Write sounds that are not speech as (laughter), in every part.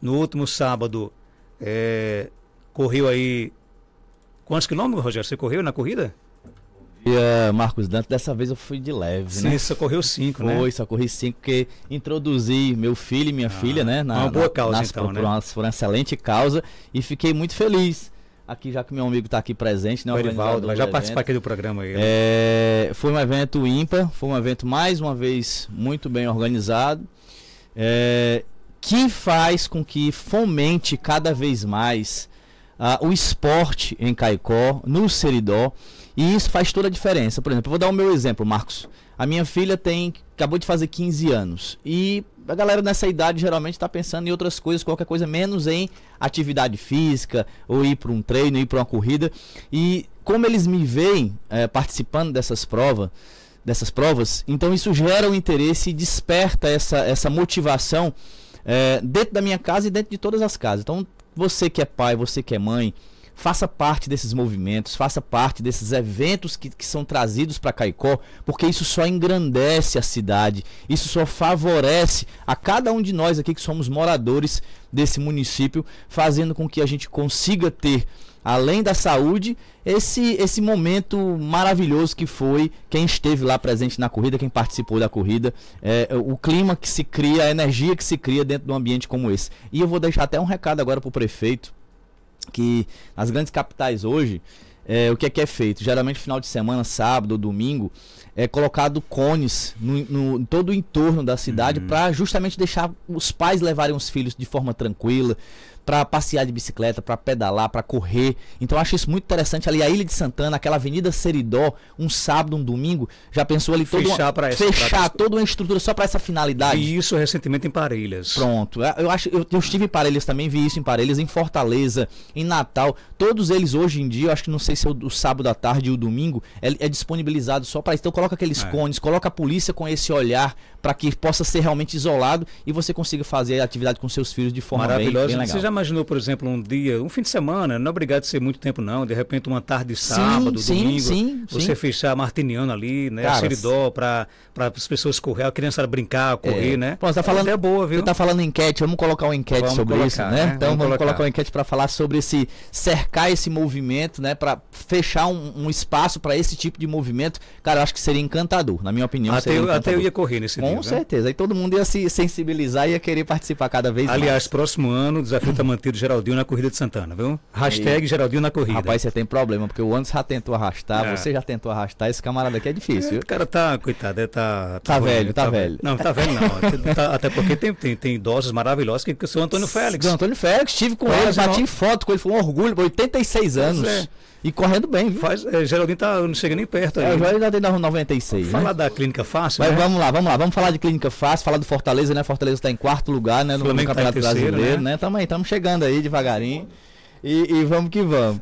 No último sábado, é, correu aí. Quantos quilômetros, Rogério? Você correu na corrida? dia, Marcos Dantas. Dessa vez eu fui de leve, Sim, né? Sim, só correu cinco, né? Foi, só corri cinco, porque introduzi meu filho e minha ah, filha, né? Na, uma boa causa, nas, então, né? Uma, uma excelente causa e fiquei muito feliz. Aqui, já que meu amigo está aqui presente, né? O Erivaldo, vai já participar aqui do programa aí. Né? É, foi um evento ímpar, foi um evento mais uma vez muito bem organizado. É, que faz com que fomente cada vez mais uh, o esporte em Caicó, no Seridó, e isso faz toda a diferença. Por exemplo, eu vou dar o meu exemplo, Marcos. A minha filha tem acabou de fazer 15 anos e a galera nessa idade geralmente está pensando em outras coisas, qualquer coisa menos em atividade física ou ir para um treino, ir para uma corrida. E como eles me veem é, participando dessas provas, dessas provas, então isso gera um interesse e desperta essa, essa motivação é, dentro da minha casa e dentro de todas as casas. Então, você que é pai, você que é mãe, faça parte desses movimentos, faça parte desses eventos que, que são trazidos para Caicó, porque isso só engrandece a cidade, isso só favorece a cada um de nós aqui que somos moradores desse município, fazendo com que a gente consiga ter além da saúde, esse, esse momento maravilhoso que foi quem esteve lá presente na corrida, quem participou da corrida, é, o clima que se cria, a energia que se cria dentro de um ambiente como esse. E eu vou deixar até um recado agora para o prefeito, que nas grandes capitais hoje, é, o que é que é feito? Geralmente final de semana, sábado ou domingo, é colocado cones no, no, em todo o entorno da cidade uhum. para justamente deixar os pais levarem os filhos de forma tranquila, para passear de bicicleta, para pedalar, para correr. Então eu acho isso muito interessante ali a Ilha de Santana, aquela Avenida Seridó, um sábado, um domingo, já pensou ali todo fechar, para fechar toda uma estrutura só para essa finalidade. Vi isso recentemente em Parelhas. Pronto. É, eu acho eu, eu estive em Parelhas também, vi isso em Parelhas, em Fortaleza, em Natal. Todos eles hoje em dia, eu acho que não sei se é o, o sábado à tarde e o domingo, é, é disponibilizado só para isso. Então coloca aqueles é. cones, coloca a polícia com esse olhar para que possa ser realmente isolado e você consiga fazer a atividade com seus filhos de forma Maravilhosa. bem, bem legal. Você já imaginou, por exemplo, um dia, um fim de semana, não é obrigado a ser muito tempo, não, de repente uma tarde sábado, sim, domingo, sim, sim, você fechar martiniano ali, né? Cara, Seridó, para as pessoas correr, a criança brincar, correr, é. né? Pô, tá é falando, é boa, viu? Você tá falando enquete, vamos colocar uma enquete vamos sobre colocar, isso, né? né? Então vamos, vamos colocar. uma enquete para falar sobre esse cercar esse movimento, né? Para fechar um, um espaço para esse tipo de movimento, cara, eu acho que seria encantador, na minha opinião. Até, eu, até eu ia correr nesse Com dia, certeza. Né? Aí todo mundo ia se sensibilizar e ia querer participar cada vez Aliás, mais. Aliás, próximo ano, o desafio tá manter o Geraldinho na corrida de Santana, viu? Hashtag e... Geraldinho na corrida. Rapaz, você tem problema, porque o Anderson já tentou arrastar, é. você já tentou arrastar, esse camarada aqui é difícil, viu? O cara tá, coitado, tá. Tá, tá velho, velho, tá, tá velho. velho. Não, tá velho não. tá, até porque tem, tem, tem idosos maravilhosos que, que o seu Antônio Félix. O Antônio Félix, estive com Quase ele, bati não. foto com ele, foi um orgulho, 86 anos. Pois é. E correndo bem, viu? Faz, é, Geraldinho tá, não chega nem perto é, aí. É, né? Geraldinho já tem 96. Vamos né? Falar da Clínica Fácil. Mas né? vamos lá, vamos lá. Vamos falar de Clínica Fácil, falar do Fortaleza, né? Fortaleza está em quarto lugar, né? No, tá Campeonato tá terceiro, Brasileiro, né? Estamos né? Tamo chegando aí devagarinho. E, e vamos que vamos.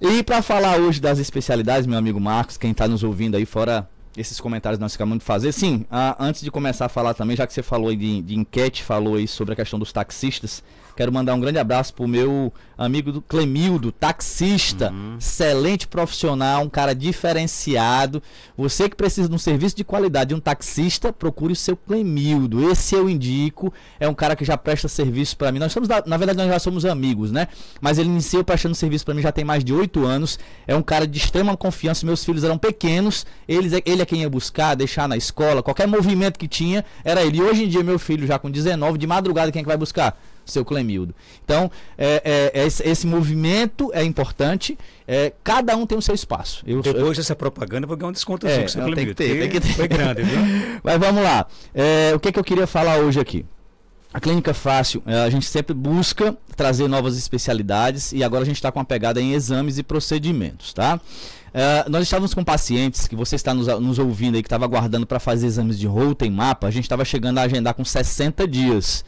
E para falar hoje das especialidades, meu amigo Marcos, quem está nos ouvindo aí, fora esses comentários nós ficamos de fazer. Sim, a, ah, antes de começar a falar também, já que você falou de, de enquete, falou aí sobre a questão dos taxistas. Quero mandar um grande abraço pro meu amigo do Clemildo, taxista, uhum. excelente profissional, um cara diferenciado. Você que precisa de um serviço de qualidade, de um taxista, procure o seu Clemildo. Esse eu indico, é um cara que já presta serviço para mim. Nós somos, na verdade, nós já somos amigos, né? Mas ele iniciou prestando serviço para mim já tem mais de oito anos. É um cara de extrema confiança. Meus filhos eram pequenos, é, ele é quem ia buscar, deixar na escola, qualquer movimento que tinha era ele. E hoje em dia, meu filho já com 19, de madrugada, quem é que vai buscar? seu Clemildo. Então, é, é, é, esse, esse, movimento é importante. É, cada um tem o seu espaço. Eu, Depois eu, dessa propaganda, eu vou ganhar um desconto. É, seu não, Foi grande, viu? (laughs) Mas vamos lá. É, o que, é que eu queria falar hoje aqui? A Clínica Fácil, a gente sempre busca trazer novas especialidades e agora a gente está com uma pegada em exames e procedimentos, tá? Uh, nós estávamos com pacientes que você está nos, nos ouvindo aí, que estava aguardando para fazer exames de rota e mapa, a gente estava chegando a agendar com 60 dias.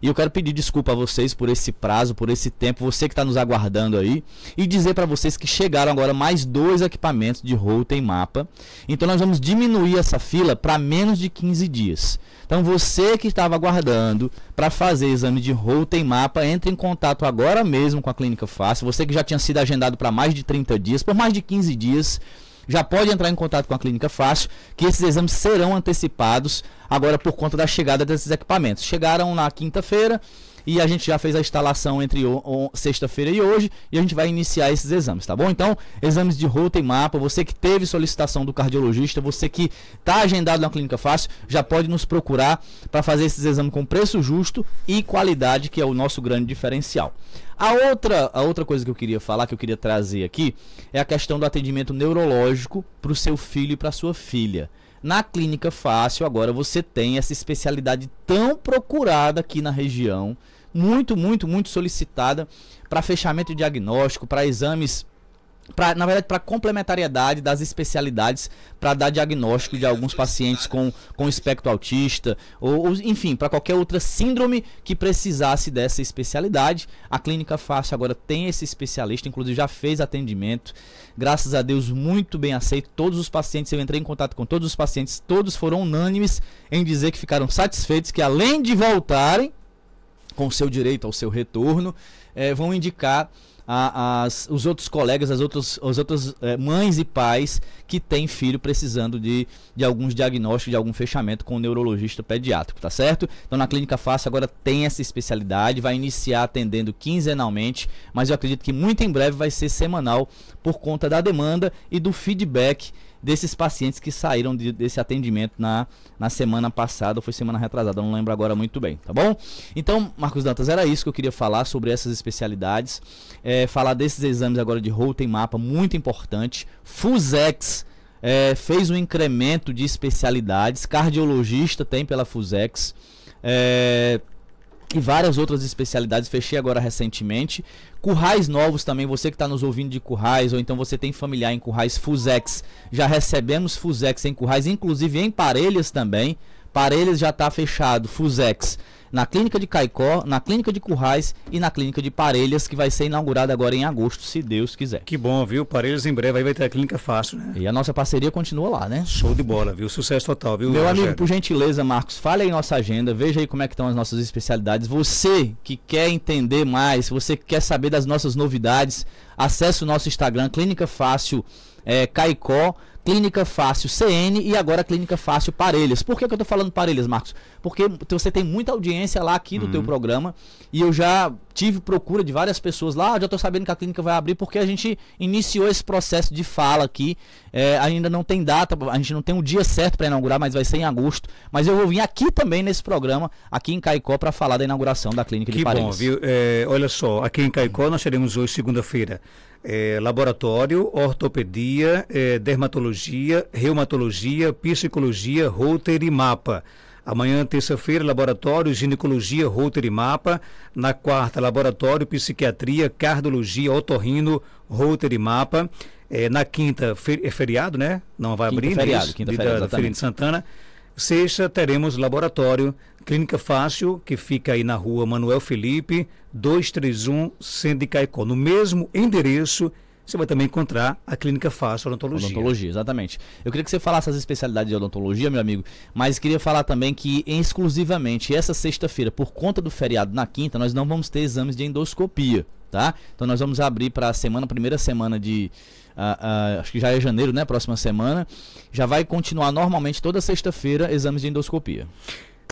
E eu quero pedir desculpa a vocês por esse prazo, por esse tempo, você que está nos aguardando aí, e dizer para vocês que chegaram agora mais dois equipamentos de router e mapa. Então nós vamos diminuir essa fila para menos de 15 dias. Então você que estava aguardando para fazer exame de router e mapa, entre em contato agora mesmo com a Clínica Fácil. Você que já tinha sido agendado para mais de 30 dias, por mais de 15 dias, já pode entrar em contato com a Clínica Fácil, que esses exames serão antecipados agora por conta da chegada desses equipamentos. Chegaram na quinta-feira, e a gente já fez a instalação entre sexta-feira e hoje e a gente vai iniciar esses exames, tá bom? Então, exames de rota e mapa, você que teve solicitação do cardiologista, você que está agendado na Clínica Fácil, já pode nos procurar para fazer esses exames com preço justo e qualidade, que é o nosso grande diferencial. A outra, a outra coisa que eu queria falar, que eu queria trazer aqui, é a questão do atendimento neurológico para o seu filho e para sua filha. Na Clínica Fácil, agora você tem essa especialidade tão procurada aqui na região muito, muito, muito solicitada para fechamento de diagnóstico, para exames Pra, na verdade, para complementariedade das especialidades para dar diagnóstico de alguns pacientes com, com espectro autista, ou, ou enfim, para qualquer outra síndrome que precisasse dessa especialidade. A Clínica Fácil agora tem esse especialista, inclusive já fez atendimento. Graças a Deus, muito bem aceito. Todos os pacientes, eu entrei em contato com todos os pacientes, todos foram unânimes em dizer que ficaram satisfeitos, que além de voltarem com seu direito ao seu retorno, é, vão indicar a, as, os outros colegas, as outras, as outras é, mães e pais que têm filho precisando de, de alguns diagnósticos, de algum fechamento com o neurologista pediátrico, tá certo? Então na Clínica Fácil agora tem essa especialidade, vai iniciar atendendo quinzenalmente, mas eu acredito que muito em breve vai ser semanal por conta da demanda e do feedback desses pacientes que saíram de, desse atendimento na, na semana passada, ou foi semana retrasada, não lembro agora muito bem, tá bom? Então, Marcos Dantas, era isso que eu queria falar sobre essas especialidades. É, falar desses exames agora de Routem Mapa, muito importante. FUSEX. É, fez um incremento de especialidades. Cardiologista tem pela FUSEX. É, e várias outras especialidades. Fechei agora recentemente. Currais novos também, você que está nos ouvindo de Currais, ou então você tem familiar em Currais, Fusex. Já recebemos Fusex em Currais, inclusive em Parelhas também. Parelhas já está fechado, Fusex na clínica de Caicó, na clínica de Currais e na clínica de Parelhas, que vai ser inaugurada agora em agosto, se Deus quiser. Que bom, viu? Parelhas em breve aí vai ter a clínica fácil, né? E a nossa parceria continua lá, né? Show de bola, viu? Sucesso total, viu? Meu amigo, por gentileza, Marcos, fale aí nossa agenda, veja aí como é que estão as nossas especialidades. Você que quer entender mais, você que quer saber das nossas novidades, acesse o nosso Instagram, Clínica Fácil é, Caicó, Clínica Fácil CN e agora Clínica Fácil Parelhas. Por que, que eu estou falando Parelhas, Marcos? Porque você tem muita audiência lá aqui do uhum. teu programa e eu já tive procura de várias pessoas lá. já estou sabendo que a clínica vai abrir porque a gente iniciou esse processo de fala aqui. É, ainda não tem data, a gente não tem um dia certo para inaugurar, mas vai ser em agosto. Mas eu vou vir aqui também nesse programa, aqui em Caicó, para falar da inauguração da clínica que de Parentes. bom, viu? É, olha só, aqui em Caicó nós teremos hoje, segunda-feira, é, laboratório, ortopedia, é, dermatologia, reumatologia, psicologia, router e mapa. Amanhã, terça-feira, Laboratório Ginecologia e Mapa. Na quarta, Laboratório Psiquiatria, Cardiologia Otorrino e Mapa. É, na quinta, fer é feriado, né? Não vai quinta abrir, é feriado, quinta Quinta feriado, da, Feira de Santana. Sexta, teremos laboratório Clínica Fácil, que fica aí na rua Manuel Felipe, 231, Sendicaico, no mesmo endereço você vai também encontrar a clínica Fácil Odontologia. Odontologia, exatamente. Eu queria que você falasse as especialidades de odontologia, meu amigo, mas queria falar também que exclusivamente essa sexta-feira, por conta do feriado na quinta, nós não vamos ter exames de endoscopia, tá? Então nós vamos abrir para a semana, primeira semana de Uh, uh, acho que já é janeiro, né? Próxima semana. Já vai continuar normalmente toda sexta-feira exames de endoscopia.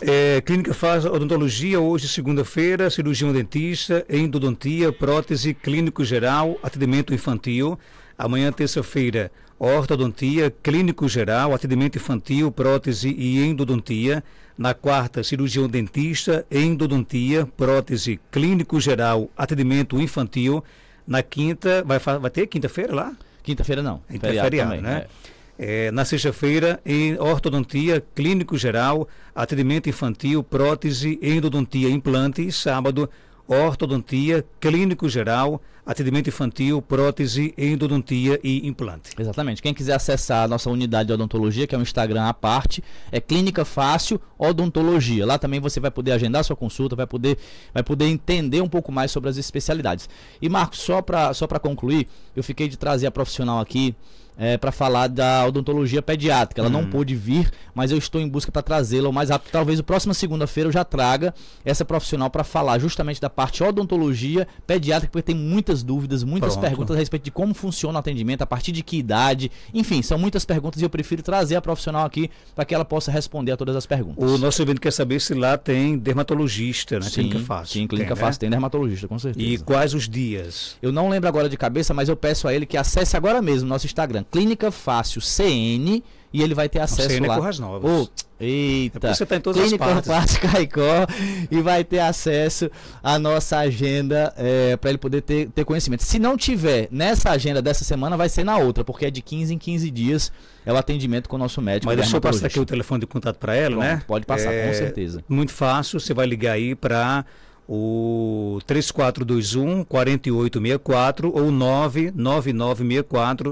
É, clínica faz odontologia hoje, segunda-feira, cirurgião dentista, endodontia, prótese, clínico geral, atendimento infantil. Amanhã, terça-feira, ortodontia, clínico geral, atendimento infantil, prótese e endodontia. Na quarta, cirurgião dentista, endodontia, prótese, clínico geral, atendimento infantil. Na quinta, vai, vai ter quinta-feira lá? Quinta-feira não. Quinta-feira, né? É é, na sexta-feira em ortodontia, clínico geral, atendimento infantil, prótese, endodontia, implante e sábado ortodontia, clínico geral, atendimento infantil, prótese, endodontia e implante. Exatamente. Quem quiser acessar a nossa unidade de odontologia, que é um Instagram à parte, é Clínica Fácil Odontologia. Lá também você vai poder agendar sua consulta, vai poder, vai poder entender um pouco mais sobre as especialidades. E Marcos, só para só concluir, eu fiquei de trazer a profissional aqui é, para falar da odontologia pediátrica. Ela hum. não uhum. pôde vir, mas eu estou em busca para trazê-la o mais rápido. Talvez a próxima segunda-feira eu já traga essa profissional para falar justamente da parte odontologia pediátrica, porque tem muitas muitas dúvidas, muitas Pronto. perguntas a respeito de como funciona o atendimento, a partir de que idade. Enfim, são muitas perguntas e eu prefiro trazer a profissional aqui para que ela possa responder a todas as perguntas. O nosso evento quer saber se lá tem dermatologista, né? Sim, clínica fácil. Sim, clínica tem, né? fácil, né? tem dermatologista, com certeza. E quais os dias? Eu não lembro agora de cabeça, mas eu peço a ele que acesse agora mesmo nosso Instagram, Clínica Fácil CN e ele vai ter acesso é lá. Curras Novas. Oh, eita. É você tá em todas Clínica as partes. Caicó e vai ter acesso à nossa agenda é, para ele poder ter, ter conhecimento. Se não tiver nessa agenda dessa semana, vai ser na outra, porque é de 15 em 15 dias é o atendimento com o nosso médico. Mas deixa eu passar aqui o telefone de contato para ela, né? Pronto, né? Pode passar, é, com certeza. Muito fácil, você vai ligar aí para o 3421 4864 ou 99964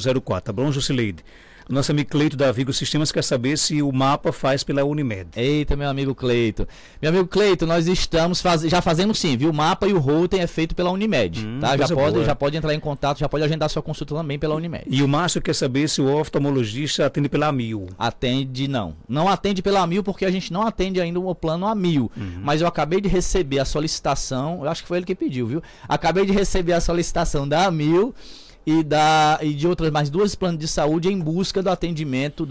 6404, tá bom, Jusileide? O nosso amigo Cleito da Vigo Sistemas quer saber se o mapa faz pela Unimed. Eita, meu amigo Cleito. Meu amigo Cleito, nós estamos faz... já fazendo sim, viu? O mapa e o routing é feito pela Unimed, hum, tá? Já pode, já pode entrar em contato, já pode agendar sua consulta também pela Unimed. E o Márcio quer saber se o oftalmologista atende pela Amil. Atende não. Não atende pela Amil porque a gente não atende ainda o plano Amil. Uhum. Mas eu acabei de receber a solicitação, eu acho que foi ele que pediu, viu? Acabei de receber a solicitação da Amil e, da, e de outras mais duas planos de saúde em busca do atendimento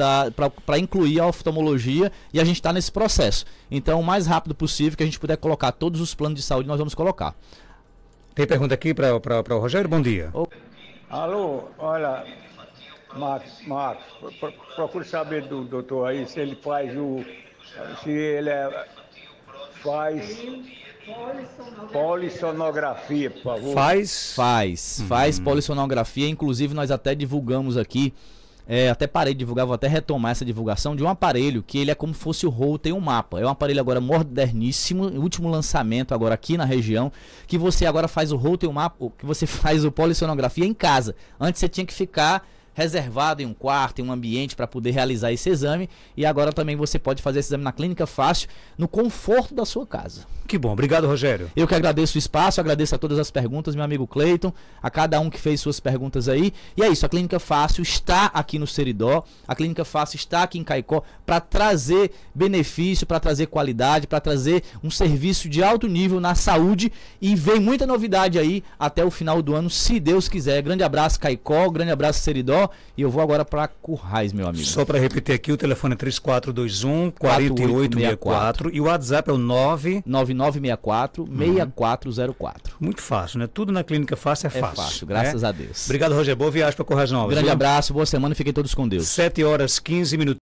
para incluir a oftalmologia e a gente está nesse processo. Então, o mais rápido possível que a gente puder colocar todos os planos de saúde, nós vamos colocar. Tem pergunta aqui para o Rogério? Bom dia. Alô, olha, Marcos, Marcos procure saber do doutor aí se ele faz o. Se ele é, faz Polissonografia. por favor. Faz, faz, hum. faz polissonografia. Inclusive, nós até divulgamos aqui. É, até parei de divulgar, vou até retomar essa divulgação de um aparelho que ele é como fosse o Roll, tem um mapa. É um aparelho agora moderníssimo, último lançamento agora aqui na região, que você agora faz o Roll, tem um mapa, que você (laughs) faz o polissonografia em casa. Antes você tinha que ficar reservado em um quarto, em um ambiente para poder realizar esse exame. E agora também você pode fazer esse exame na clínica fácil, no conforto da sua casa. Que bom, obrigado, Rogério. Eu que agradeço o espaço, agradeço a todas as perguntas, meu amigo Cleiton, a cada um que fez suas perguntas aí. E é isso, a clínica fácil está aqui no Seridó, a clínica fácil está aqui em Caicó para trazer benefício, para trazer qualidade, para trazer um serviço de alto nível na saúde e vem muita novidade aí até o final do ano, se Deus quiser. Grande abraço Caicó, grande abraço Seridó. E eu vou agora para Currais, meu amigo. Só para repetir aqui, o telefone é 3421 4864 e o WhatsApp é o 99964 9964 uhum. 6404. Muito fácil, né? Tudo na clínica fácil é, é fácil. fácil graças né? a Deus. Obrigado, Roger. Boa viagem para Currais Novas. Grande viu? abraço, boa semana e fiquem todos com Deus. 7 horas 15 minutos.